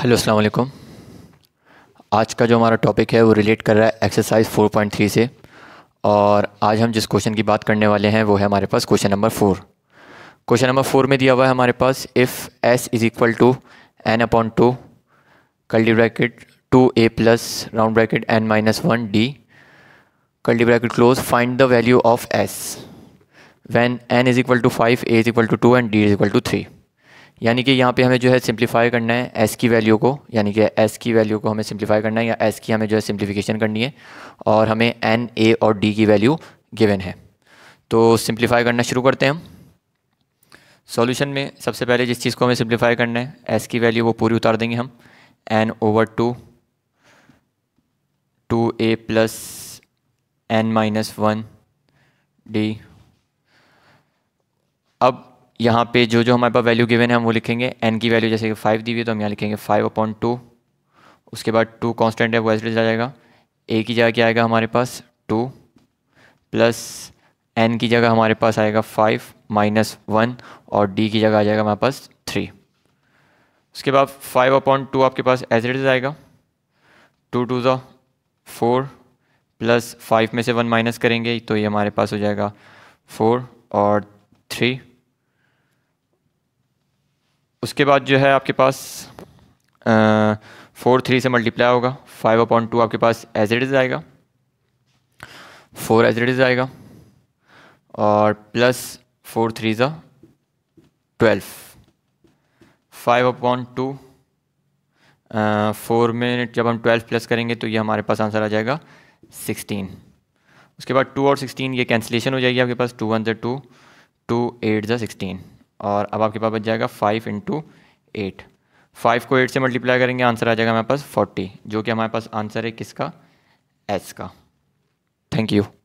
hello अस्सलाम वालेकुम आज का जो हमारा टॉपिक है वो रिलेट कर रहा है एक्सरसाइज 4.3 से और आज हम जिस क्वेश्चन की बात करने वाले हैं वो है हमारे पास question number four question number four में दिया हुआ है हमारे पास if s is equal to n upon two curly bracket two a plus round bracket n minus one d curly bracket close find the value of s when n is equal to five a is equal to two and d is equal to three यानी कि यहाँ पे हमें जो है simplify करना है S की वैल्यू को यानी कि एस की वैल्यू को हमें सिंप्लीफाई करना है या एस की हमें जो है सिंप्लीफिकेशन करनी है और हमें एन ए और डी की वैल्यू गिवन है तो सिंप्लीफाई करना शुरू करते हैं हम सॉल्यूशन में सबसे पहले जिस चीज़ को हमें सिंप्लीफाई करना है एस की वैल्यू वो पूरी उतार देंगे हम n over two two a plus n minus one d अब यहाँ पे जो जो हमारे पास वैल्यू गिवन है हम वो लिखेंगे एन की वैल्यू जैसे कि फाइव दी हुई है तो हम यहाँ लिखेंगे फाइव अपॉइंट टू उसके बाद टू कॉन्स्टेंट है वो एज आ जाएगा ए की जगह क्या आएगा हमारे पास टू प्लस एन की जगह हमारे पास आएगा फाइव माइनस वन और डी की जगह आ जाएगा हमारे पास थ्री उसके बाद फाइव अपॉइंट टू आपके पास एज इट आएगा टू टू ज़ा फोर प्लस फाइव में से वन माइनस करेंगे तो ये हमारे पास हो जाएगा फोर और थ्री उसके बाद जो है आपके पास फोर थ्री से मल्टीप्लाई होगा फाइव अपॉइंट टू आपके पास एज इज़ आएगा फोर एज इज़ आएगा और प्लस फोर थ्री ज़ा twelve five upon two four में जब हम ट्वेल्व प्लस करेंगे तो ये हमारे पास आंसर आ जाएगा सिक्सटीन उसके बाद टू और सिक्सटीन ये कैंसिलेशन हो जाएगी आपके पास टू वन ज़ा टू टू एट ज़ा सिक्सटीन और अब आपके पास बच जाएगा फाइव इंटू एट फाइव को एट से मल्टीप्लाई करेंगे आंसर आ जाएगा हमारे पास फोर्टी जो कि हमारे पास आंसर है किसका एस का थैंक यू